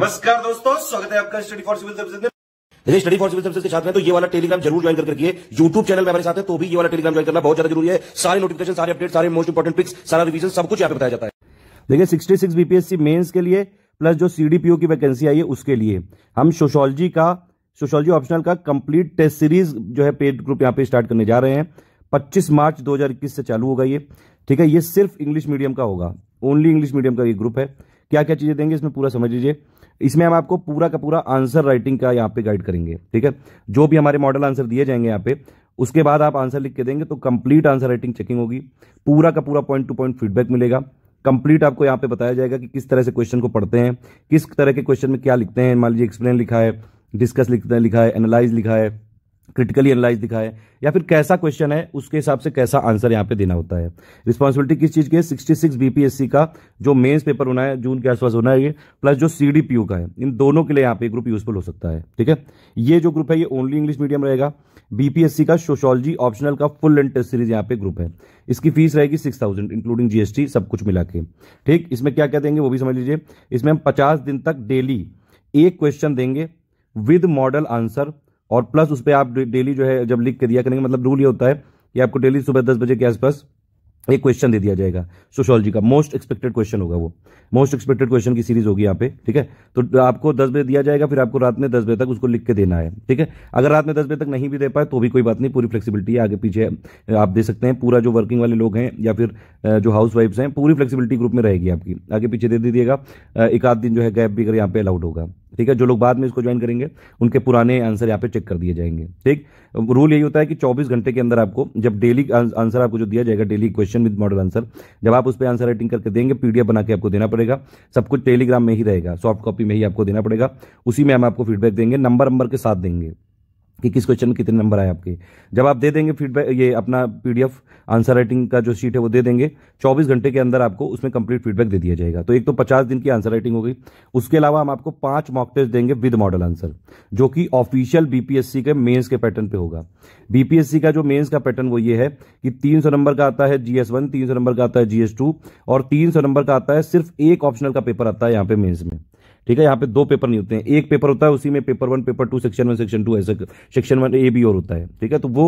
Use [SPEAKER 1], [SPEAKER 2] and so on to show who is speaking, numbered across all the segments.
[SPEAKER 1] नमस्कार दोस्तों स्वागत है आपका study for civil service study for civil service के
[SPEAKER 2] साथ में तो ये वाला टेलीग्राम जरूर ज्वाइन करके रखिए यूट्यूब चैनल में हमारे साथ है तो भी ये वाला टेलीग्राम ज्वाइन करना बहुत ज्यादा जरूरी है सारे नोटिफिकेशन सारे अपडेट सारे मोस्ट इंपॉर्टेंट पिक्स सारा रिवीजन सब कुछ यहाँ पे बताया जाता है
[SPEAKER 1] देखिए सिक्सटी सिक्स बीपीएससी मेन्स के लिए प्लस जो सीडीपीओ की वैकेंसी आई है उसके लिए हम सोशोलॉजी का सोशोलॉजी ऑप्शनल का कंप्लीट टेस्ट सीरीज जो है पेड ग्रुप यहाँ पे स्टार्ट करने जा रहे हैं पच्चीस मार्च 2021 से चालू होगा ये ठीक है ये सिर्फ इंग्लिश मीडियम का होगा ओनली इंग्लिश मीडियम का ये ग्रुप है क्या क्या चीज़ें देंगे इसमें पूरा समझ लीजिए इसमें हम आपको पूरा का पूरा आंसर राइटिंग का यहाँ पे गाइड करेंगे ठीक है जो भी हमारे मॉडल आंसर दिए जाएंगे यहाँ पे उसके बाद आप आंसर लिख के देंगे तो कंप्लीट आंसर राइटिंग चेकिंग होगी पूरा का पूरा पॉइंट टू पॉइंट फीडबैक मिलेगा कंप्लीट आपको यहाँ पे बताया जाएगा कि किस तरह से क्वेश्चन को पढ़ते हैं किस तरह के क्वेश्चन में क्या लिखते हैं मान लीजिए एक्सप्लेन लिखा है डिस्कस लिखा है एनालाइज लिखा है क्रिटिकली एनालाइज दिखाए या फिर कैसा क्वेश्चन है उसके हिसाब से कैसा आंसर यहाँ पे देना होता है रिस्पॉन्सिबिलिटी किस चीज़ की है सिक्सटी सिक्स बीपीएससी का जो मेंस पेपर होना है जून के आसपास होना है ये प्लस जो सीडीपीयू का है इन दोनों के लिए यहाँ पे ग्रुप यूजफुल हो सकता है ठीक है ये जो ग्रुप है ये ओनली इंग्लिश मीडियम रहेगा बीपीएससी का सोशोलॉजी ऑप्शनल का फुल एंड टेस्ट सीरीज यहाँ पे ग्रुप है इसकी फीस रहेगी सिक्स थाउजेंड इंक्लूडिंग जीएसटी सब कुछ मिला के ठीक इसमें क्या क्या देंगे वो भी समझ लीजिए इसमें हम पचास दिन तक डेली एक क्वेश्चन देंगे विद मॉडल आंसर और प्लस उस पर आप डेली जो है जब लिख के दिया करेंगे मतलब रूल ये होता है कि आपको डेली सुबह दस बजे के आसपास एक क्वेश्चन दे दिया जाएगा सोशोलॉजी का मोस्ट एक्सपेक्टेड क्वेश्चन होगा वो मोस्ट एक्सपेक्टेड क्वेश्चन की सीरीज होगी यहाँ पे ठीक है तो आपको दस बजे दिया जाएगा फिर आपको रात में दस बजे तक उसको लिख के देना है ठीक है अगर रात में दस बजे तक नहीं भी दे पाए तो भी कोई बात नहीं पूरी फ्लेक्सिबिलिटी आगे पीछे आप दे सकते हैं पूरा जो वर्किंग वाले लोग हैं या फिर जो हाउस वाइफ्स हैं पूरी फ्लेक्सिबिलिटी ग्रुप में रहेगी आपकी आगे पीछे दे दीजिएगा एक आध दिन जो है गैप भी अगर यहाँ पे अलाउड होगा ठीक है जो लोग बाद में इसको ज्वाइन करेंगे उनके पुराने आंसर यहाँ पे चेक कर दिए जाएंगे ठीक रूल यही होता है कि 24 घंटे के अंदर आपको जब डेली आंसर आपको जो दिया जाएगा daily question with model answer जब आप उस पर आंसर राइटिंग करके देंगे पीडीएफ बना के आपको देना पड़ेगा सब कुछ टेलीग्राम में ही रहेगा सॉफ्ट कॉपी में ही आपको देना पड़ेगा उसी में हम आपको फीडबैक देंगे नंबर नंबर के साथ देंगे कि किस क्वेश्चन में कितने नंबर आए आपके जब आप दे देंगे फीडबैक ये अपना पीडीएफ आंसर राइटिंग का जो शीट है वो दे देंगे 24 घंटे के अंदर आपको उसमें कंप्लीट फीडबैक दे दिया जाएगा तो एक तो 50 दिन की आंसर राइटिंग होगी उसके अलावा हम आपको पांच मॉक टेस्ट देंगे विद मॉडल आंसर जो कि ऑफिशियल बीपीएससी के मेन्स के पैटर्न पे होगा बीपीएससी का जो मेन्स का पैटर्न वो ये है कि तीन नंबर का आता है जीएस वन नंबर का आता है जीएस और तीन नंबर का आता है सिर्फ एक ऑप्शनल का पेपर आता है यहाँ पे मेन्स में ठीक है यहाँ पे दो पेपर नहीं होते हैं एक पेपर होता है उसी में paper one paper two section one section two ऐसे सेक्शन वन ए भी और होता है ठीक है तो वो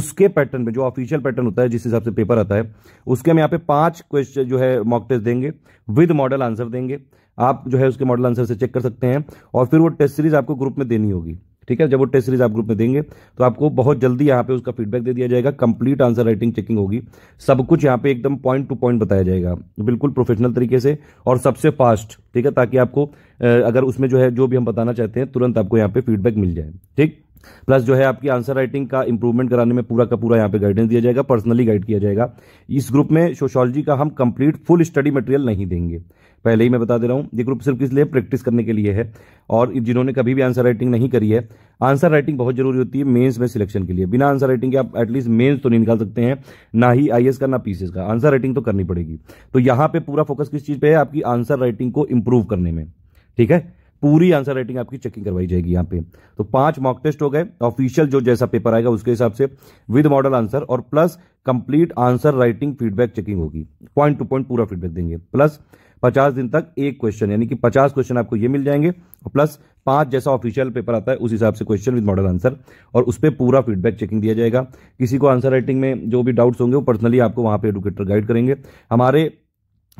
[SPEAKER 1] उसके पैटर्न में जो ऑफिशियल पैटर्न होता है जिस हिसाब से पेपर आता है उसके हम यहाँ पे पांच क्वेश्चन जो है मॉक टेस्ट देंगे विद मॉडल आंसर देंगे आप जो है उसके मॉडल आंसर से चेक कर सकते हैं और फिर वो टेस्ट सीरीज आपको ग्रुप में देनी होगी ठीक है जब वो टेस्ट सीरीज आप ग्रुप में देंगे तो आपको बहुत जल्दी यहाँ पे उसका फीडबैक दे दिया जाएगा कंप्लीट आंसर राइटिंग चेकिंग होगी सब कुछ यहाँ पे एकदम पॉइंट टू पॉइंट बताया जाएगा बिल्कुल प्रोफेशनल तरीके से और सबसे फास्ट ठीक है ताकि आपको अगर उसमें जो है जो भी हम बताना चाहते हैं तुरंत आपको यहाँ पे फीडबैक मिल जाए ठीक प्लस जो है आपकी आंसर राइटिंग का इंप्रूवमेंट कराने में पूरा का पूरा यहाँ पे गाइडेंस दिया जाएगा पर्सनली गाइड किया जाएगा इस ग्रुप में सोशोलॉजी का हम कंप्लीट फुल स्टडी मटेरियल नहीं देंगे पहले ही मैं बता दे रहा हूँ ये ग्रुप सिर्फ इसलिए प्रैक्टिस करने के लिए है और जिन्होंने कभी भी आंसर राइटिंग नहीं करी है आंसर राइटिंग बहुत जरूरी होती है मेन्स में सिलेक्शन के लिए बिना आंसर राइटिंग के आप एटलीस्ट मेन्स तो नहीं निकाल सकते हैं ना ही आई का ना पीसीएस का आंसर राइटिंग तो करनी पड़ेगी तो यहाँ पे पूरा फोकस किस चीज़ पे है आपकी आंसर राइटिंग को इम्प्रूव करने में ठीक है पूरी आंसर राइटिंग आपकी चेकिंग करवाई जाएगी यहाँ पे तो पांच मॉक टेस्ट हो गए ऑफिशियल जो जैसा पेपर आएगा उसके हिसाब से विद मॉडल आंसर और plus complete answer writing feedback checking होगी पॉइंट टू पॉइंट पूरा फीडबैक देंगे प्लस पचास दिन तक एक क्वेश्चन यानी कि पचास क्वेश्चन आपको ये मिल जाएंगे और प्लस पांच जैसा ऑफिशियल पेपर आता है उस हिसाब से क्वेश्चन विद मॉडल आंसर और उस पर पूरा फीडबैक चेकिंग दिया जाएगा किसी को आंसर राइटिंग में जो भी डाउट्स होंगे वो पर्सनली आपको वहाँ पे एडुकेटर गाइड करेंगे हमारे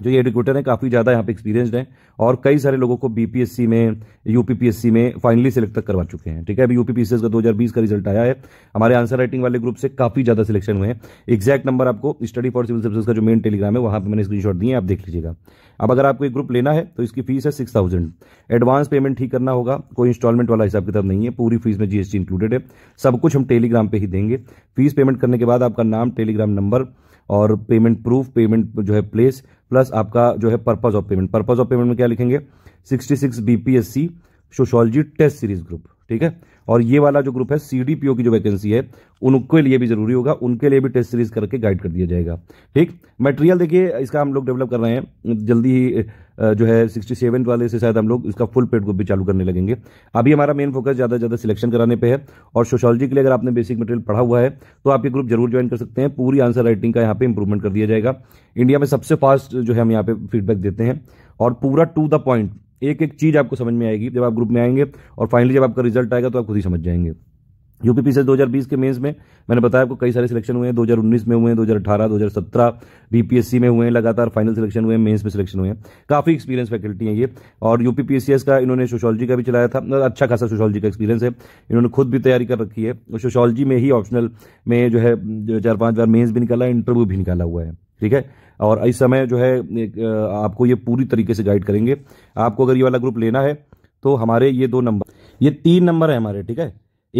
[SPEAKER 1] जो ये एडुकेटर हैं काफ़ी ज़्यादा यहाँ पे एक्सपीरियंसड हैं और कई सारे लोगों को बीपीएससी में यूपीपीएससी में फाइनली सेलेक्ट तक करवा चुके हैं ठीक है अभी यूपीपीएससी का 2020 का रिजल्ट आया है हमारे आंसर राइटिंग वाले ग्रुप से काफ़ी ज़्यादा सिलेक्शन हुए हैं एग्जैक्ट नंबर आपको स्टडी फॉर सिविल सर्विस का जो मेन टेलीग्राम है वहाँ पर मैंने स्क्रीन दिए आप देख लीजिएगा अब अगर आपको एक ग्रुप लेना है तो इसकी फीस है सिक्स थाउजेंड एडवांस पेमेंट ठीक करना होगा कोई इंस्टॉलमेंट वाला हिसाब किताब नहीं है पूरी फीस में जीएसटी इंक्लूडेड है सब कुछ हम टेलीग्राम पर ही देंगे फीस पेमेंट करने के बाद आपका नाम टेलीग्राम नंबर और पेमेंट प्रूफ पेमेंट जो है प्लेस प्लस आपका जो है purpose of payment purpose of payment में क्या लिखेंगे sixty six BPSC sociology test series group ठीक है और ये वाला जो ग्रुप है सीडीपीओ की जो वैकेंसी है उनके लिए भी जरूरी होगा उनके लिए भी टेस्ट सीरीज करके गाइड कर दिया जाएगा ठीक मटेरियल देखिए इसका हम लोग डेवलप कर रहे हैं जल्दी ही जो है सिक्सटी सेवन वाले से शायद हम लोग इसका फुल पेड ग्रुप भी चालू करने लगेंगे अभी हमारा मेन फोकस ज़्यादा से ज़्यादा सिलेक्शन कराने पर है और सोशोलॉजी के लिए अगर आपने बेसिक मटेरियल पढ़ा हुआ है तो आप ये ग्रुप जरूर ज्वाइन कर सकते हैं पूरी आंसर राइटिंग का यहाँ पे इंप्रूवमेंट कर दिया जाएगा इंडिया में सबसे फास्ट जो है हम यहाँ पे फीडबैक देते हैं और पूरा टू द पॉइंट एक एक चीज़ आपको समझ में आएगी जब आप ग्रुप में आएंगे और फाइनली जब आपका रिजल्ट आएगा तो आप खुद ही समझ जाएंगे यूपीपी से 2020 के मेंस में मैंने बताया आपको कई सारे सिलेक्शन हुए हैं 2019 में हुए हैं 2018 2017 बीपीएससी में हुए हैं लगातार फाइनल सिलेक्शन हुए हैं मेंस में सिलेक्शन हुए हैं काफ़ी एक्सपीरियंस फैकल्टी है ये और यूपीपीएससीएस का इन्होंने सोशोलॉजी का भी चलाया था मतलब अच्छा खासा सोशोलॉजी का एक्सपीरियंस है इन्होंने खुद भी तैयारी कर रखी है सोशोलॉजी में ही ऑप्शनल में जो है चार पाँच बार मेन्स भी निकाला इंटरव्यू भी निकाला हुआ है ठीक है और इस समय जो है आपको ये पूरी तरीके से गाइड करेंगे आपको अगर ये वाला ग्रुप लेना है तो हमारे ये दो नंबर ये तीन नंबर है हमारे ठीक है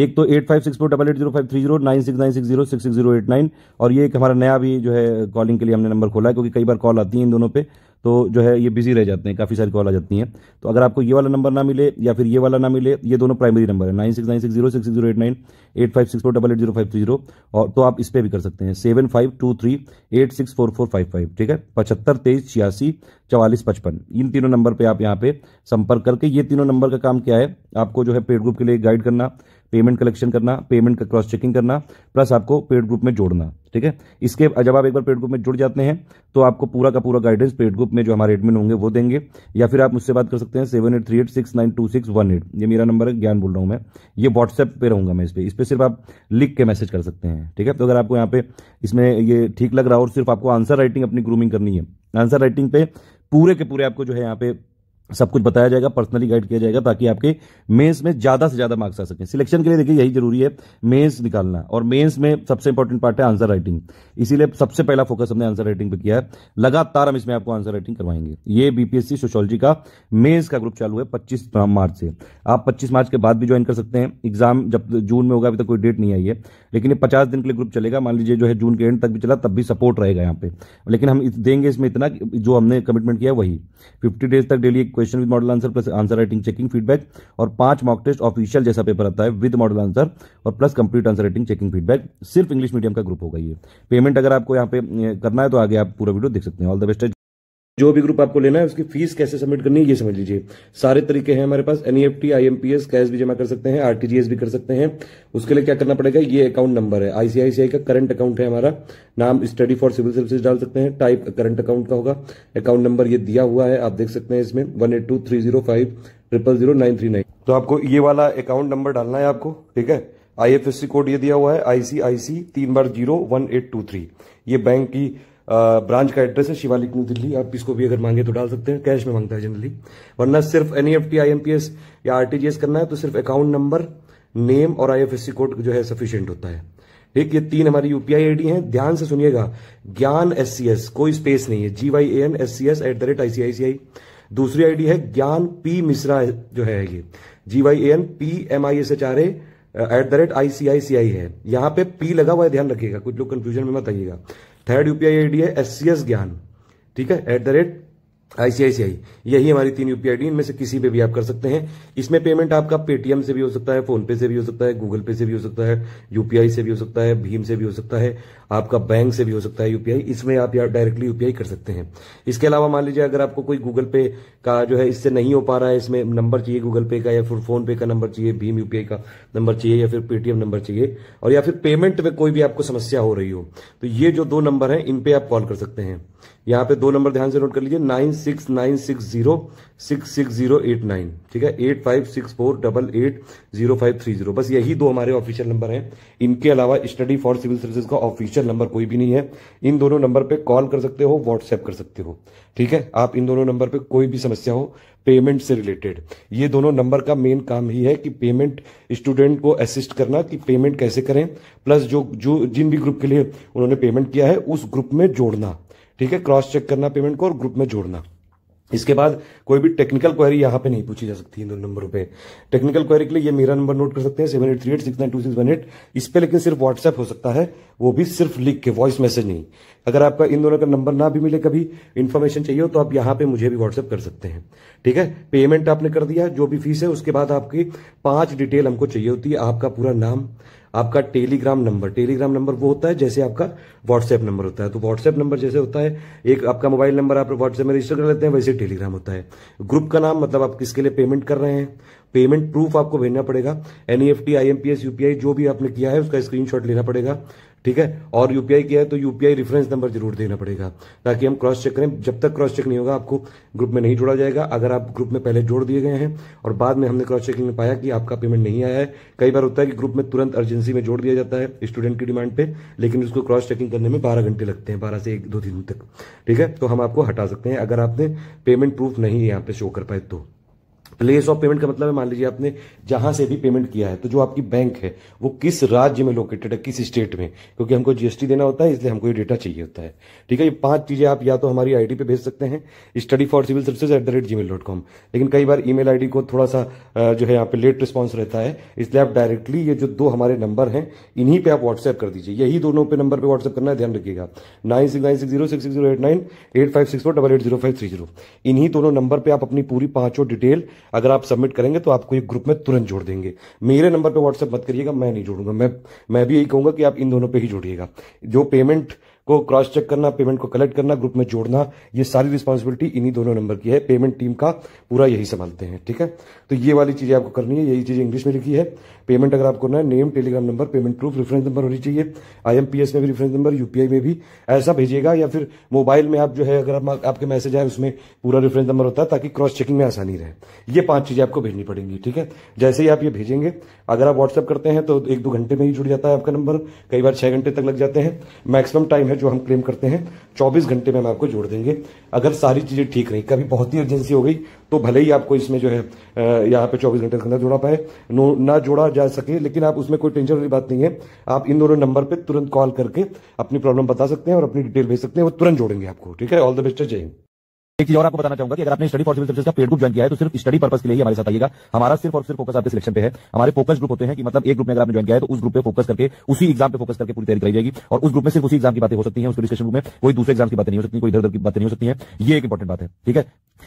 [SPEAKER 1] एक तो eight five six four double eight zero five three zero nine six nine six zero six six zero eight nine और ये एक हमारा नया भी जो है कॉलिंग के लिए हमने नंबर खोला है क्योंकि कई बार कॉल आती है इन दोनों पे तो जो है ये बिजी रह जाते हैं काफ़ी सारी कॉल आ जाती हैं तो अगर आपको ये वाला नंबर ना मिले या फिर ये वाला ना मिले ये दोनों प्राइमरी नंबर है nine six nine six zero six zero eight nine eight five six four double eight zero five zero और तो आप इस पर भी कर सकते हैं seven five two three eight six four four five five ठीक है पचहत्तर तेईस छियासी चवालीस पचपन इन तीनों नंबर पर आप यहाँ पे संपर्क करके ये तीनों नंबर का काम क्या है आपको जो है पेड ग्रुप के लिए गाइड करना पेमेंट कलेक्शन करना पेमेंट का क्रॉस चेकिंग करना प्लस आपको पेड ग्रुप में जोड़ना ठीक है इसके जब आप एक बार पेड ग्रुप में जुड़ जाते हैं तो आपको पूरा का पूरा गाइडेंस पेड ग्रुप में जो हमारे एडमिन होंगे वो देंगे या फिर आप मुझसे बात कर सकते हैं seven eight three eight six nine two six one eight ये मेरा नंबर है ज्ञान बोल रहा हूँ मैं ये व्हाट्सएप पे रहूँगा मैं इस पर इस पर सिर्फ आप लिख के मैसेज कर सकते हैं ठीक है तो अगर आपको यहाँ पे इसमें ये ठीक लग रहा है और सिर्फ आपको आंसर राइटिंग अपनी ग्रूमिंग करनी है आंसर राइटिंग पे पूरे के पूरे आपको जो है यहाँ पे सब कुछ बताया जाएगा पर्सनली गाइड किया जाएगा ताकि आपके मेंस में ज़्यादा से ज़्यादा मार्क्स आ सकें सिलेक्शन के लिए देखिए यही जरूरी है मेंस निकालना और मेंस में सबसे इंपॉर्टेंट पार्ट है आंसर राइटिंग इसीलिए सबसे पहला फोकस हमने आंसर राइटिंग पे किया है लगातार हम इसमें आपको आंसर राइटिंग करवाएंगे ये बीपीएससी सोशोलॉजी का मेन्स का ग्रुप चालू है पच्चीस मार्च से आप पच्चीस मार्च के बाद भी ज्वाइन कर सकते हैं एग्जाम जब जून में होगा अभी तक कोई डेट नहीं आई है लेकिन ये पचास दिन के लिए ग्रुप चलेगा मान लीजिए जो है जून के एंड तक भी चला तब भी सपोर्ट रहेगा यहाँ पे लेकिन हम देंगे इसमें इतना जो हमने कमिटमेंट किया वही फिफ्टी डेज तक daily question with model answer plus answer writing checking feedback और पांच मॉक टेस्ट ऑफिशियल जैसा पेपर आता है विद मॉडल आंसर और plus complete answer writing checking feedback सिर्फ इंग्लिश मीडियम का ग्रुप होगा ये पेमेंट अगर आपको यहाँ पे करना है
[SPEAKER 3] तो आगे आप पूरा वीडियो देख सकते हैं ऑल द बेस्ट जो भी ग्रुप आपको लेना है उसकी फीस कैसे सबमिट करनी है ये समझ लीजिए सारे तरीके हैं हमारे पास एनईएफटी आईएमपीएस कैश भी जमा कर सकते हैं आरटीजीएस भी कर सकते हैं उसके लिए क्या करना पड़ेगा ये अकाउंट नंबर है आईसीआईसीआई का करंट अकाउंट है हमारा नाम स्टडी फॉर सिविल सर्विस डाल सकते हैं टाइप करंट अकाउंट का होगा अकाउंट नंबर ये दिया हुआ है आप देख सकते हैं इसमें one eight two three zero five triple zero nine three nine तो आपको ये वाला अकाउंट नंबर डालना है आपको ठीक है आई कोड ये दिया हुआ है आईसीआईसी तीन बार zero one eight two three ये बैंक की ब्रांच का एड्रेस है शिवालिक न्यू दिल्ली आप इसको भी अगर मांगे तो डाल सकते हैं कैश में मांगता है जनरली वरना सिर्फ एन ई e या आर करना है तो सिर्फ अकाउंट नंबर नेम और आई कोड जो है सफिशियंट होता है ठीक ये तीन हमारी यूपीआई आईडी हैं ध्यान से सुनिएगा ज्ञान एस सी एस कोई स्पेस नहीं है G Y A N S C S at the rate ICICI दूसरी आईडी है ज्ञान पी मिश्रा जो है ये G Y A N P M I S H R at the rate ICICI है यहाँ पे पी लगा हुआ है ध्यान रखिएगा कुछ लोग कंफ्यूजन में मत आइएगा थर्ड यूपीआई आईडी है एस ज्ञान ठीक है एट द रेट आईसीआईसीआई यही हमारी तीन यूपीआई इनमें से किसी पे भी आप कर सकते हैं इसमें पेमेंट आपका पेटीएम से भी हो सकता है फोन पे से भी हो सकता है गूगल पे से भी हो सकता है यूपीआई से भी हो सकता है भीम से भी हो सकता है आपका बैंक से भी हो सकता है यूपीआई इसमें आप डायरेक्टली यूपीआई कर सकते हैं इसके अलावा मान लीजिए अगर आपको कोई गूगल पे का जो है इससे नहीं हो पा रहा है इसमें नंबर चाहिए गूगल पे का या फिर फोन पे का नंबर चाहिए भीम यूपीआई का नंबर चाहिए या फिर पेटीएम नंबर चाहिए और या फिर पेमेंट में कोई भी आपको समस्या हो रही हो तो ये जो दो नंबर है इन पे आप कॉल कर सकते हैं यहाँ पे दो नंबर ध्यान से नोट कर लीजिए nine six nine six zero six six zero eight nine ठीक है eight five six four double eight zero five three zero बस यही दो हमारे ऑफिशियल नंबर हैं इनके अलावा स्टडी फॉर सिविल सर्विस का ऑफिशियल ऑफिशियल नंबर कोई भी नहीं है इन दोनों नंबर पे कॉल कर सकते हो व्हाट्सएप कर सकते हो ठीक है आप इन दोनों नंबर पे कोई भी समस्या हो पेमेंट से रिलेटेड ये दोनों नंबर का मेन काम ही है कि पेमेंट स्टूडेंट को असिस्ट करना कि पेमेंट कैसे करें प्लस जो जो जिन भी ग्रुप के लिए उन्होंने पेमेंट किया है उस ग्रुप में जोड़ना ठीक है क्रॉस चेक करना पेमेंट को और ग्रुप में जोड़ना इसके बाद कोई भी टेक्निकल क्वेरी यहाँ पे नहीं पूछी जा सकती इन दोनों नंबरों पे टेक्निकल क्वेरी के लिए ये मेरा नंबर नोट कर सकते हैं seven eight three eight six nine two six one eight इस पर लेकिन सिर्फ व्हाट्सएप हो सकता है वो भी सिर्फ लिख के वॉइस मैसेज नहीं अगर आपका इन दोनों का नंबर ना भी मिले कभी इन्फॉर्मेशन चाहिए हो तो आप यहाँ पे मुझे भी व्हाट्सएप कर सकते हैं ठीक है पेमेंट आपने कर दिया जो भी फीस है उसके बाद आपकी पांच डिटेल हमको चाहिए होती है आपका पूरा नाम आपका टेलीग्राम नंबर टेलीग्राम नंबर वो होता है जैसे आपका व्हाट्सएप नंबर होता है तो व्हाट्सएप नंबर जैसे होता है एक आपका मोबाइल नंबर आप व्हाट्सएप में रजिस्टर कर लेते हैं वैसे टेलीग्राम होता है ग्रुप का नाम मतलब आप किसके लिए पेमेंट कर रहे हैं पेमेंट प्रूफ आपको भेजना पड़ेगा एनईएफटी आईएमपीएस यूपीआई जो भी आपने किया है उसका स्क्रीनशॉट लेना पड़ेगा ठीक है और यूपीआई किया है तो यूपीआई रेफरेंस नंबर जरूर देना पड़ेगा ताकि हम क्रॉस चेक करें जब तक क्रॉस चेक नहीं होगा आपको ग्रुप में नहीं जोड़ा जाएगा अगर आप ग्रुप में पहले जोड़ दिए गए हैं और बाद में हमने क्रॉस चेकिंग में पाया कि आपका पेमेंट नहीं आया है कई बार होता है कि ग्रुप में तुरंत अर्जेंसी में जोड़ दिया जाता है स्टूडेंट की डिमांड पर लेकिन उसको क्रॉस चेकिंग करने में बारह घंटे लगते हैं बारह से एक दो तीन तक ठीक है तो हम आपको हटा सकते हैं अगर आपने पेमेंट प्रूफ नहीं यहाँ पे शो कर पाए तो प्लेस ऑफ पेमेंट का मतलब है मान लीजिए आपने जहां से भी पेमेंट किया है तो जो आपकी बैंक है वो किस राज्य में लोकेटेड है किस स्टेट में क्योंकि हमको जीएसटी देना होता है इसलिए हमको ये डेटा चाहिए होता है ठीक है ये पांच चीजें आप या तो हमारी आईडी पे भेज सकते हैं study for civil services at the rate Gmail dot com लेकिन कई बार ई मेल आई डी को थोड़ा सा जो है यहाँ पे लेट रिस्पॉन्स रहता है इसलिए आप डायरेक्टली ये जो दो हमारे नंबर हैं इन्हीं पे आप व्हाट्सएप कर दीजिए यही दोनों पे नंबर पे व्हाट्सएप करना है ध्यान रखिएगा nine six nine six zero six zero eight nine eight five six four double eight zero five three zero इन्हीं दोनों नंबर पे आप अपनी पूरी पांचों डिटेल अगर आप सबमिट करेंगे तो आपको एक ग्रुप में तुरंत जोड़ देंगे मेरे नंबर पर व्हाट्सएप मत करिएगा मैं नहीं जोड़ूंगा मैं मैं भी यही कहूंगा कि आप इन दोनों पर ही जोड़िएगा जो पेमेंट को क्रॉस चेक करना पेमेंट को कलेक्ट करना ग्रुप में जोड़ना ये सारी रिस्पॉन्सिबिलिटी इन्हीं दोनों नंबर की है पेमेंट टीम का पूरा यही संभालते हैं ठीक है तो ये वाली चीज़ें आपको करनी है यही चीज इंग्लिश में लिखी है पेमेंट अगर आप करना है name Telegram number payment proof reference number होनी चाहिए आईएमपीएस में भी रेफरेंस नंबर यूपीआई में भी ऐसा भेजिएगा या फिर मोबाइल में आप जो है अगर आप, आपके मैसेज आए उसमें पूरा रेफरेंस नंबर होता है ताकि क्रॉस चेकिंग में आसानी रहे ये पांच चीजें आपको भेजनी पड़ेंगी ठीक है जैसे ही आप ये भेजेंगे अगर आप व्हाट्सअप करते हैं तो एक दो घंटे में ही जुड़ जाता है आपका नंबर कई बार छह घंटे तक लग जाते हैं मैक्सिमम टाइम है जो हम क्लेम करते हैं चौबीस घंटे में हम आपको जोड़ देंगे अगर सारी चीजें ठीक रही कभी बहुत ही अर्जेंसी हो गई तो भले ही आपको इसमें जो है यहाँ पे चौबीस घंटे के अंदर जोड़ा पाए नो ना जोड़ा जा सके लेकिन आप उसमें कोई टेंशन वाली बात नहीं है आप इन दोनों नंबर पर तुरंत कॉल करके अपनी प्रॉब्लम बता सकते हैं और अपनी डिटेल भेज सकते हैं वो तुरंत जोड़ेंगे आपको ठीक है ऑल द बेस्ट जय हिंद एक चीज और आपको बताना चाहूंगा कि अगर आपने स्टडी फॉर सिविल सर्विस का पेड ग्रुप ज्वाइन किया है तो सिर्फ
[SPEAKER 2] स्टडी पर्पस के लिए हमारे साथ आइएगा हमारा सिर्फ और सिर्फ फोकस आपके सिलेक्शन पे है हमारे फोकस ग्रुप होते हैं कि मतलब एक ग्रुप में अगर आपने ज्वाइन किया है तो उस ग्रुप पे फोकस करके उसी एग्जाम पे फोकस करके पूरी तैयारी कराई जाएगी और उस ग्रुप में सिर्फ उसी एग्जाम की बातें हो सकती है उसके डिस्कशन ग्रुप में कोई दूसरे एग्जाम की बात नहीं हो सकती कोई इधर उधर की बात नहीं हो सकती है ये एक इंपॉर्टेंट बात है ठीक है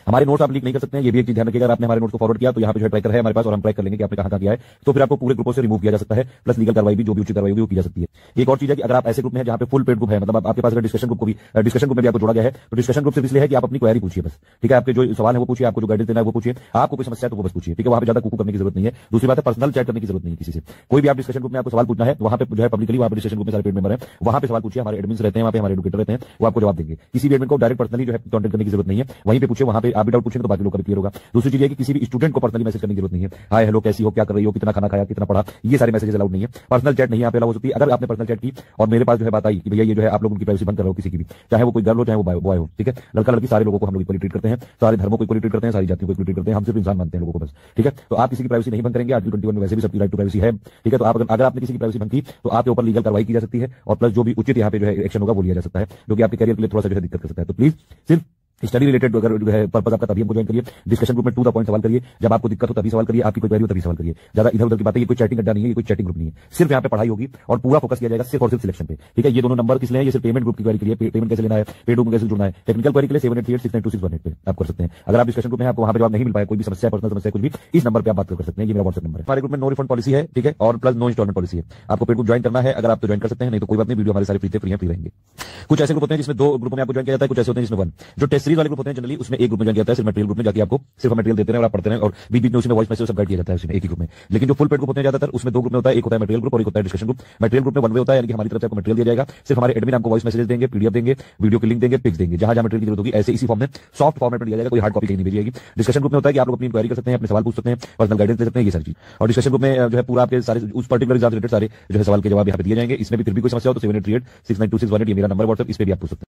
[SPEAKER 2] हमारे नोट्स आप लीक नहीं कर सकते हैं ये भी एक चीज ध्यान रखिएगा आपने हमारे नोट्स को फॉरवर्ड किया तो यहाँ पे जो ट्रैकर है हमारे पास और हम ट्राई करेंगे कि आपने कहा किया है तो फिर आपको पूरे ग्रुपों से रिमूव किया जा सकता है प्लस लीगल कार्रवाई भी जो भी उचित कार्रवाई होगी वो की जा सकती है एक और चीज है कि अगर आप ऐसे ग्रुप में जहाँ पे फुल पेड ग्रुप है मतलब आपके पास अगर डिस्कशन ग्रुप को भी डिस्कशन ग्रुप में भी आपको जोड़ा गया है तो डिस्कशन ग्रुप से इसलिए है कि आप अपनी क्वारी पूछिए बस ठीक है आपके जो सवाल है वो पूछिए आपको जो गाइडेंस देना है वो पूछिए आपको कोई समस्या है तो वो बस पूछिए ठीक है वहाँ पे ज्यादा कुकू करने की जरूरत नहीं है दूसरी बात है पर्सनल चैट करने की जरूरत नहीं है किसी से कोई भी आप डिस्कशन ग्रुप में आपको सवाल पूछना है तो वहाँ पे जो है पब्लिकली वहाँ पर डिस्कशन ग्रुप में सारे पेड मेंबर है वहाँ पर सवाल पूछिए हमारे एडमिन रहते हैं वहाँ पर हमारे एडुकेटर रहते हैं वो आपको जवाब देंगे किसी भी एडमिन को डायरेक्ट पर्सनली जो है कॉन्टेक्ट करने की जरूरत नहीं है वहीं पर पूछे वहाँ पर आप डाउट पूछे तो बाकी लोग क्लियर होगा दूसरी चीज है कि किसी भी स्टूडेंट को पर्सनली मैसेज करने की जरूरत नहीं है हाय हेलो कैसी हो क्या कर रही हो कितना खाना खाया कितना पढ़ा ये सारे मैसेज अलाउड नहीं है पर्सनल चैट नहीं अलाउ होती है अगर आपने पर्सनल चैट की और मेरे पास जो है बात आई कि भैया ये जो है आप लोग उनकी प्राइवेसी बंद कर रहे हो किसी की भी चाहे वो कोई गर्ल हो चाहे वो बॉय हो ठीक है लड़का लड़की सारे लोगों को हम लोग इक्वली ट्रीट करते हैं सारे धर्मों को इक्वली ट्रीट करते हैं सारी जातियों को इक्वली ट्रीट करते हैं हम सिर्फ इंसान मानते हैं लोगों को बस ठीक है तो आप किसी की प्राइवेसी नहीं बंद करेंगे आर्टिकल ट्वेंटी में वैसे भी सबकी राइट टू प्राइवेसी है ठीक है तो आप अगर आपने किसी की प्राइवेसी बंद की तो आपके ऊपर लीगल कार्रवाई की जा सकती है और प्लस जो भी उचित यहाँ पे जो है एक्शन होगा वो लिया जा सकता है जो कि आपके करियर के लिए थोड़ा सा जो है दिक्कत कर सकता है तो प्लीज सिर्फ स्टडी रिलेटेड अगर जो है पर्पज आपका तभी हमको ज्वाइन करिए डिस्कशन ग्रुप में टू द पॉइंट सवाल करिए जब आपको दिक्कत हो तभी सवाल करिए आपकी कोई हो तभी सवाल करिए ज्यादा इधर उधर की बात है ये कोई चैटिंग अड्डा नहीं है ये कोई चैटिंग ग्रुप नहीं है सिर्फ यहाँ पे पढ़ाई होगी और पूरा फोकस किया जाएगा सिर्फ और सिर्फ सिलेक्शन पे ठीक है ये दोनों नंबर किस लिए सिर्फ पेमेंट ग्रुप की क्वारी के लिए पेमेंट कैसे लेना है पेड ग्रुप कैसे जुड़ना है टेक्निकल क्वारी के लिए seven eight eight six two six one eight पे आप कर सकते हैं अगर आप डिस्कशन ग्रुप में आपको वहाँ पर जवाब नहीं मिल पाया कोई भी समस्या पर्सनल समस्या कुछ भी इस नंबर पर आप बात कर सकते हैं ये मेरा व्हाट्सएप नंबर हमारे ग्रुप में नो रिफंड पॉलिसी है ठीक है और प्लस नो इंस्टॉलमेंट पॉलिसी है आपको पेड ग्रुप ज्वाइन करना है अगर आप तो ज्वाइन कर सकते हैं नहीं तो कोई बात नहीं वीडियो हमारे सारे फ्री थे फ्री हैं फ्री रहेंगे कुछ ऐसे ग्रुप होते हैं जिसमें दो ग्रुप में आपको ज्वाइन किया जाता है कुछ ऐसे होते हैं जिसमें वन जो टेस्ट सीरीज वाले ग्रुप होते हैं जनरली उसमें एक ग्रुप में ज्वाइन किया जाता है सिर्फ मटेरियल ग्रुप में जाकर आपको सिर्फ मटेरियल देते हैं और आप पढ़ते हैं और बीच बीच में उसमें वॉइस मैसेज सब किया जाता है उसमें एक ही ग्रुप में लेकिन जो फुल पेड ग्रुप होते हैं ज्यादातर उसमें दो ग्रुप में होता है एक होता है मटेरियल ग्रुप और एक होता है डिस्कशन ग्रुप मटेरियल ग्रुप में वन वे होता है यानी कि हमारी तरफ से आपको मटेरियल दिया जाएगा सिर्फ हमारे एडमिन आपको वॉइस मैसेज देंगे पीडीएफ देंगे वीडियो की लिंक देंगे पिक्स देंगे जहां जहां मटेरियल की जरूरत होगी ऐसे इसी फॉर्म में सॉफ्ट फॉर्मेट में दिया जाएगा कोई हार्ड कॉपी कहीं नहीं भेजेगी डिस्कशन ग्रुप में होता है कि आप लोग अपनी इंक्वायरी कर सकते हैं अपने सवाल पूछ सकते हैं पर्सनल गाइडेंस दे सकते हैं ये सारी चीज और डिस्कशन ग्रुप में जो है पूरा आपके सारे उस पर्टिकुलर एग्जाम रिलेटेड सारे जो है सवाल के जवाब यहाँ पर दिए जाएंगे इसमें भी फिर भी कोई समस्या हो तो seven eight eight six nine two six one eight ये मेरा नंबर व्हाट्सअप इस पर भी आप पूछ सकते हैं